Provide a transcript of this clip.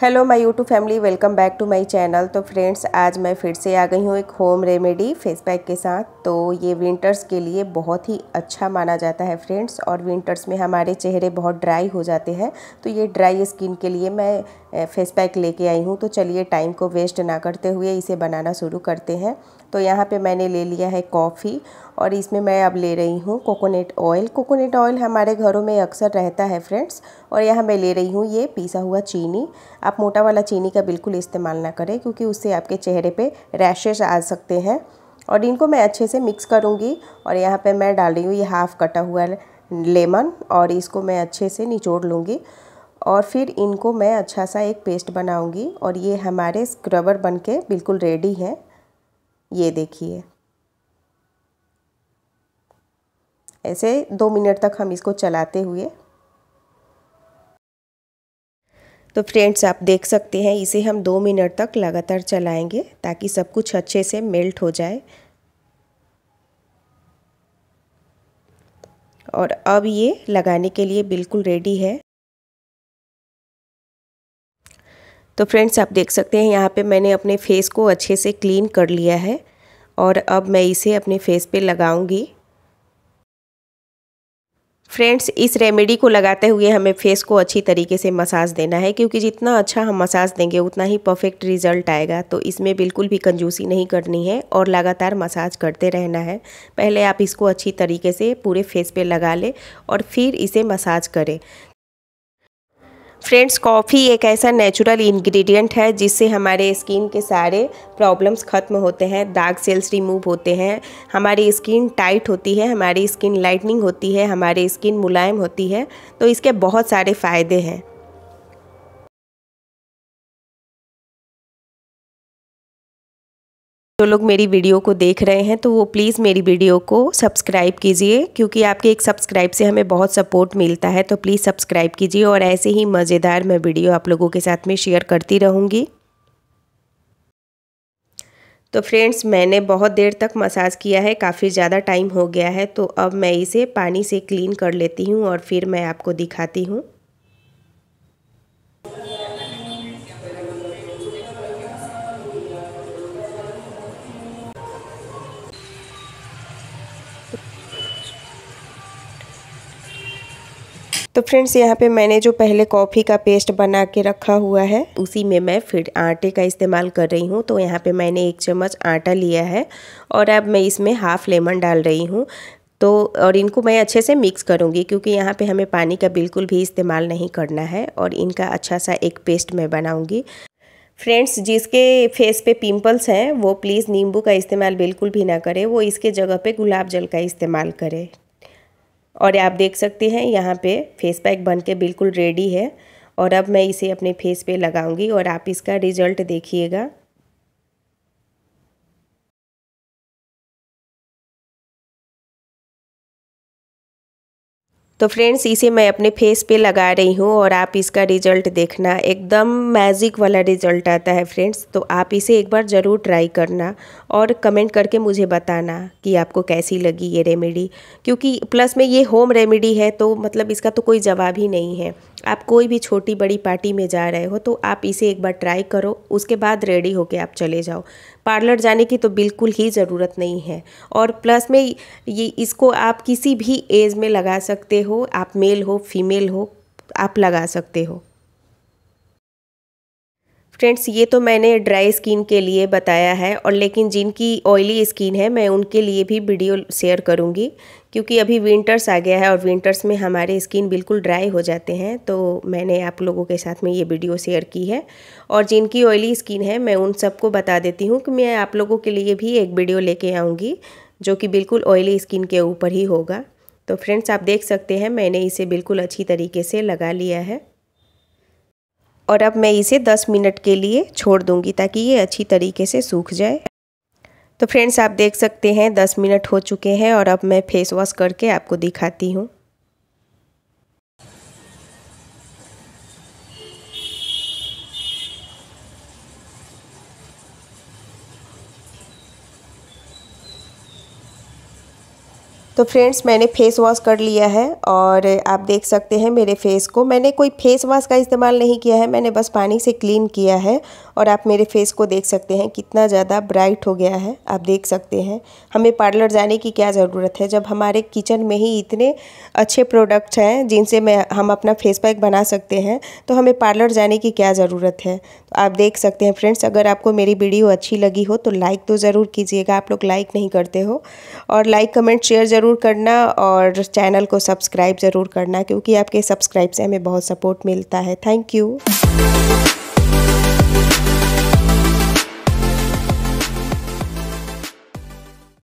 hello my YouTube family welcome back to my channel तो friends आज मैं फिर से आ गई हूँ एक होम रेमेडी फेस पैक के साथ तो ये विंटर्स के लिए बहुत ही अच्छा माना जाता है फ्रेंड्स और विंटर्स में हमारे चेहरे बहुत ड्राई हो जाते हैं तो ये ड्राई स्किन के लिए मैं फेस पैक लेके आई हूँ तो चलिए टाइम को वेस्ट ना करते हुए इसे बनाना शुरू करते हैं तो यहाँ पे मैंने ले लिया है कॉफ़ी और इसमें मैं अब ले रही हूँ कोकोनट ऑयल कोकोनट ऑयल हमारे घरों में अक्सर रहता है फ्रेंड्स और यहाँ मैं ले रही हूँ ये पीसा हुआ चीनी आप मोटा वाला चीनी का बिल्कुल इस्तेमाल ना करें क्योंकि उससे आपके चेहरे पर रैशेज आ सकते हैं और इनको मैं अच्छे से मिक्स करूँगी और यहाँ पर मैं डाल रही हूँ ये हाफ़ कटा हुआ लेमन और इसको मैं अच्छे से निचोड़ लूँगी और फिर इनको मैं अच्छा सा एक पेस्ट बनाऊंगी और ये हमारे स्क्रबर बनके बिल्कुल रेडी हैं ये देखिए ऐसे दो मिनट तक हम इसको चलाते हुए तो फ्रेंड्स आप देख सकते हैं इसे हम दो मिनट तक लगातार चलाएंगे ताकि सब कुछ अच्छे से मेल्ट हो जाए और अब ये लगाने के लिए बिल्कुल रेडी है तो फ्रेंड्स आप देख सकते हैं यहाँ पे मैंने अपने फेस को अच्छे से क्लीन कर लिया है और अब मैं इसे अपने फेस पे लगाऊंगी फ्रेंड्स इस रेमेडी को लगाते हुए हमें फेस को अच्छी तरीके से मसाज देना है क्योंकि जितना अच्छा हम मसाज देंगे उतना ही परफेक्ट रिजल्ट आएगा तो इसमें बिल्कुल भी कंजूसी नहीं करनी है और लगातार मसाज करते रहना है पहले आप इसको अच्छी तरीके से पूरे फेस पे लगा लें और फिर इसे मसाज करें फ्रेंड्स कॉफ़ी एक ऐसा नेचुरल इंग्रेडिएंट है जिससे हमारे स्किन के सारे प्रॉब्लम्स ख़त्म होते हैं दाग सेल्स रिमूव होते हैं हमारी स्किन टाइट होती है हमारी स्किन लाइटनिंग होती है हमारी स्किन मुलायम होती है तो इसके बहुत सारे फ़ायदे हैं जो लोग मेरी वीडियो को देख रहे हैं तो वो प्लीज़ मेरी वीडियो को सब्सक्राइब कीजिए क्योंकि आपके एक सब्सक्राइब से हमें बहुत सपोर्ट मिलता है तो प्लीज़ सब्सक्राइब कीजिए और ऐसे ही मज़ेदार मैं वीडियो आप लोगों के साथ में शेयर करती रहूँगी तो फ्रेंड्स मैंने बहुत देर तक मसाज किया है काफ़ी ज़्यादा टाइम हो गया है तो अब मैं इसे पानी से क्लीन कर लेती हूँ और फिर मैं आपको दिखाती हूँ तो फ्रेंड्स यहाँ पे मैंने जो पहले कॉफ़ी का पेस्ट बना के रखा हुआ है उसी में मैं फिर आटे का इस्तेमाल कर रही हूँ तो यहाँ पे मैंने एक चम्मच आटा लिया है और अब मैं इसमें हाफ़ लेमन डाल रही हूँ तो और इनको मैं अच्छे से मिक्स करूँगी क्योंकि यहाँ पे हमें पानी का बिल्कुल भी इस्तेमाल नहीं करना है और इनका अच्छा सा एक पेस्ट मैं बनाऊँगी फ्रेंड्स जिसके फेस पे पिंपल्स हैं वो प्लीज़ नींबू का इस्तेमाल बिल्कुल भी ना करें वो इसके जगह पे गुलाब जल का इस्तेमाल करें और आप देख सकते हैं यहाँ पे फेस पैक बन के बिल्कुल रेडी है और अब मैं इसे अपने फेस पे लगाऊंगी और आप इसका रिजल्ट देखिएगा तो फ्रेंड्स इसे मैं अपने फेस पे लगा रही हूँ और आप इसका रिजल्ट देखना एकदम मैजिक वाला रिजल्ट आता है फ्रेंड्स तो आप इसे एक बार ज़रूर ट्राई करना और कमेंट करके मुझे बताना कि आपको कैसी लगी ये रेमेडी क्योंकि प्लस में ये होम रेमेडी है तो मतलब इसका तो कोई जवाब ही नहीं है आप कोई भी छोटी बड़ी पार्टी में जा रहे हो तो आप इसे एक बार ट्राई करो उसके बाद रेडी होके आप चले जाओ पार्लर जाने की तो बिल्कुल ही ज़रूरत नहीं है और प्लस में ये इसको आप किसी भी एज में लगा सकते हो आप मेल हो फीमेल हो आप लगा सकते हो फ्रेंड्स ये तो मैंने ड्राई स्किन के लिए बताया है और लेकिन जिनकी ऑयली स्किन है मैं उनके लिए भी वीडियो शेयर करूँगी क्योंकि अभी विंटर्स आ गया है और विंटर्स में हमारे स्किन बिल्कुल ड्राई हो जाते हैं तो मैंने आप लोगों के साथ में ये वीडियो शेयर की है और जिनकी ऑयली स्किन है मैं उन सबको बता देती हूँ कि मैं आप लोगों के लिए भी एक वीडियो लेके आऊँगी जो कि बिल्कुल ऑयली स्किन के ऊपर ही होगा तो फ्रेंड्स आप देख सकते हैं मैंने इसे बिल्कुल अच्छी तरीके से लगा लिया है और अब मैं इसे 10 मिनट के लिए छोड़ दूंगी ताकि ये अच्छी तरीके से सूख जाए तो फ्रेंड्स आप देख सकते हैं 10 मिनट हो चुके हैं और अब मैं फेस वॉश करके आपको दिखाती हूँ तो फ्रेंड्स मैंने फेस वॉश कर लिया है और आप देख सकते हैं मेरे फेस को मैंने कोई फेस वॉश का इस्तेमाल नहीं किया है मैंने बस पानी से क्लीन किया है और आप मेरे फेस को देख सकते हैं कितना ज़्यादा ब्राइट हो गया है आप देख सकते हैं हमें पार्लर जाने की क्या ज़रूरत है जब हमारे किचन में ही इतने अच्छे प्रोडक्ट्स हैं जिनसे मैं हम अपना फेस पैक बना सकते हैं तो हमें पार्लर जाने की क्या ज़रूरत है तो आप देख सकते हैं फ्रेंड्स अगर आपको मेरी वीडियो अच्छी लगी हो तो लाइक तो ज़रूर कीजिएगा आप लोग लाइक नहीं करते हो और लाइक कमेंट शेयर ज़रूर करना और चैनल को सब्सक्राइब ज़रूर करना क्योंकि आपके सब्सक्राइब से हमें बहुत सपोर्ट मिलता है थैंक यू